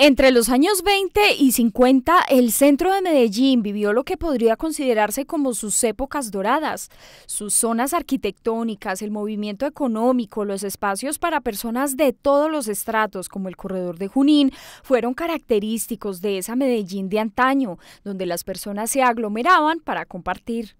Entre los años 20 y 50, el centro de Medellín vivió lo que podría considerarse como sus épocas doradas. Sus zonas arquitectónicas, el movimiento económico, los espacios para personas de todos los estratos, como el corredor de Junín, fueron característicos de esa Medellín de antaño, donde las personas se aglomeraban para compartir.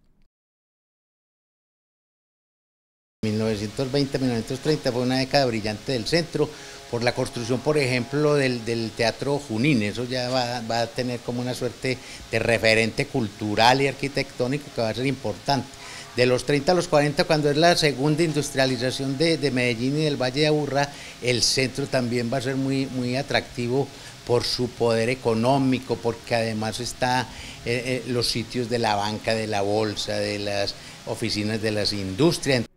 1920-1930 fue una década brillante del centro por la construcción, por ejemplo, del, Teatro Junín. Eso ya va, a tener como una suerte de referente cultural y arquitectónico que va a ser importante. De los 30 a los 40, cuando es la segunda industrialización de, Medellín y del Valle de Aburra, el centro también va a ser muy, muy atractivo por su poder económico, porque además está eh, eh, los sitios de la banca, de la bolsa, de las oficinas de las industrias.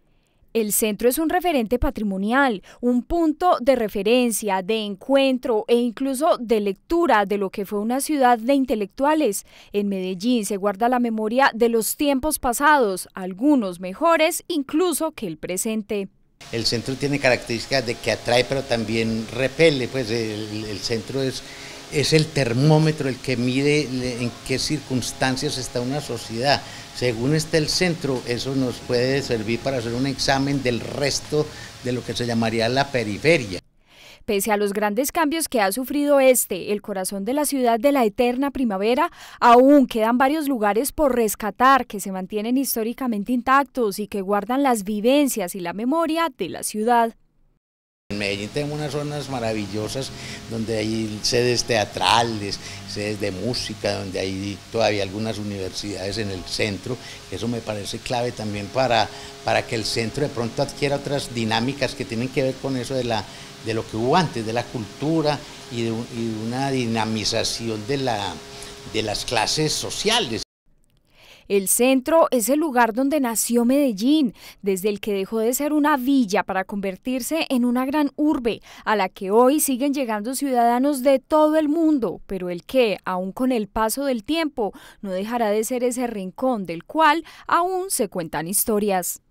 El centro es un referente patrimonial, un punto de referencia, de encuentro e incluso de lectura de lo que fue una ciudad de intelectuales. En Medellín se guarda la memoria de los tiempos pasados, algunos mejores incluso que el presente. El centro tiene características de que atrae pero también repele, pues el, el centro es es el termómetro el que mide en qué circunstancias está una sociedad. Según está el centro, eso nos puede servir para hacer un examen del resto de lo que se llamaría la periferia. Pese a los grandes cambios que ha sufrido este, el corazón de la ciudad de la eterna primavera, aún quedan varios lugares por rescatar que se mantienen históricamente intactos y que guardan las vivencias y la memoria de la ciudad. En Medellín tenemos unas zonas maravillosas donde hay sedes teatrales, sedes de música, donde hay todavía algunas universidades en el centro. Eso me parece clave también para, para que el centro de pronto adquiera otras dinámicas que tienen que ver con eso de, la, de lo que hubo antes, de la cultura y de, una dinamización de, la, de las clases sociales. El centro es el lugar donde nació Medellín, desde el que dejó de ser una villa para convertirse en una gran urbe, a la que hoy siguen llegando ciudadanos de todo el mundo, pero el que, aún con el paso del tiempo, no dejará de ser ese rincón del cual aún se cuentan historias.